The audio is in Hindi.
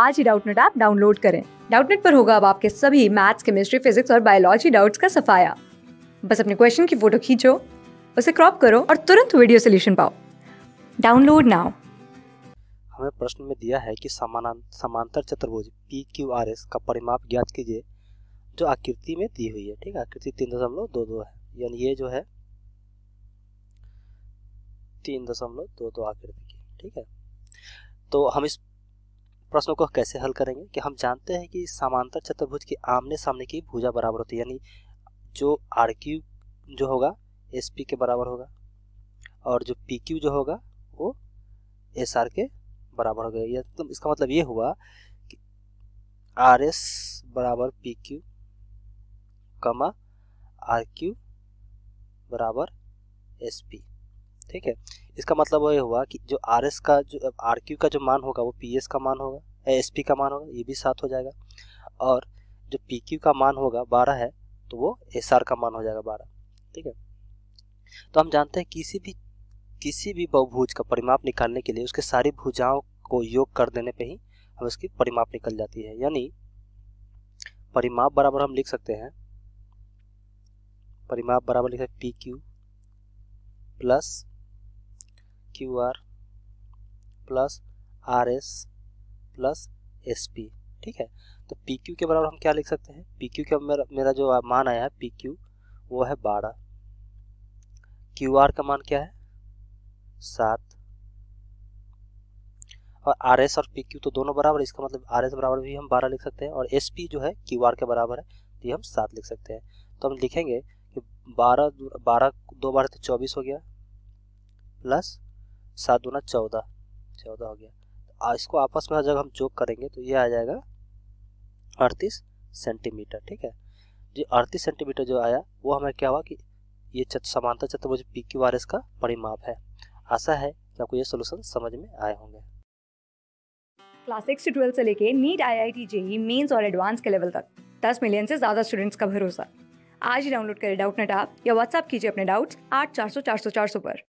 आज ही डाउटनेट ऐप डाउनलोड करें डाउटनेट पर होगा अब आपके सभी मैथ्स केमिस्ट्री फिजिक्स और बायोलॉजी डाउट्स का सफाया बस अपने क्वेश्चन की फोटो खींचो उसे क्रॉप करो और तुरंत वीडियो सोल्यूशन पाओ डाउनलोड नाउ हमें प्रश्न में दिया है कि समांतर चतुर्भुज पी क्यू आर एस का परिमाप ज्ञात कीजिए जो आकृति में दी हुई है ठीक है आकृति तीन दशमलव दो दो है यानी ये जो है तीन दशमलव दो दो आकृति की ठीक है तो हम इस प्रश्नों को कैसे हल करेंगे कि हम जानते हैं कि समांतर चतुर्भुज की आमने सामने की भुजा बराबर होती है यानी जो आर क्यू जो होगा एस पी के बराबर होगा और जो पी क्यू जो होगा वो एस आर के बराबर होगा यह तो इसका मतलब ये हुआ कि आर एस बराबर P Q comma R Q बराबर एस पी ठीक है इसका मतलब ये हुआ कि जो आर एस का जो आर क्यू का जो मान होगा वो पी एस का मान होगा एस पी का मान होगा ये भी साथ हो जाएगा और जो पी क्यू का मान होगा बारह है तो वो एस आर का मान हो जाएगा बारह ठीक है तो हम जानते हैं किसी भी किसी भी बहुभुज का परिमाप निकालने के लिए उसके सारी भुजाओं को योग कर देने पे ही हम उसकी परिमाप निकल जाती है यानी परिमाप बराबर हम लिख सकते हैं परिमाप बराबर लिख सकते P Q plus Q R plus R S plus S P ठीक है तो पी क्यू के बराबर हम क्या लिख सकते हैं पी क्यू के मेरा, मेरा जो मान आया है पी क्यू वो है बारह क्यू आर का मान क्या है सात और आर एस और पी क्यू तो दोनों बराबर इसका मतलब आर एस बराबर भी हम बारह लिख सकते हैं और एस पी जो है क्यू आर के बराबर है तो ये हम सात लिख सकते हैं तो हम लिखेंगे कि बारह बारह दो बारह तो चौबीस हो गया प्लस सात दूना चौदह चौदह हो गया इसको आपस में जब हम जोक करेंगे तो ये आ जाएगा अड़तीस सेंटीमीटर ठीक है जो अड़तीस सेंटीमीटर जो आया वो हमें क्या हुआ कि ये समांतर चतुर्भुज पी क्यू आर एस का परिमाप है आशा है कि आपको ये सोल्यूशन समझ में आए होंगे क्लास सिक्स से ट्वेल्थ से लेके NEET I I T JEE Mains और एडवांस के लेवल तक दस मिलियन से ज़्यादा स्टूडेंट्स का भरोसा आज ही डाउनलोड करें डाउट नेट आप या व्हाट्सअप कीजिए अपने डाउट्स आठ चार सौ चार सौ चार सौ पर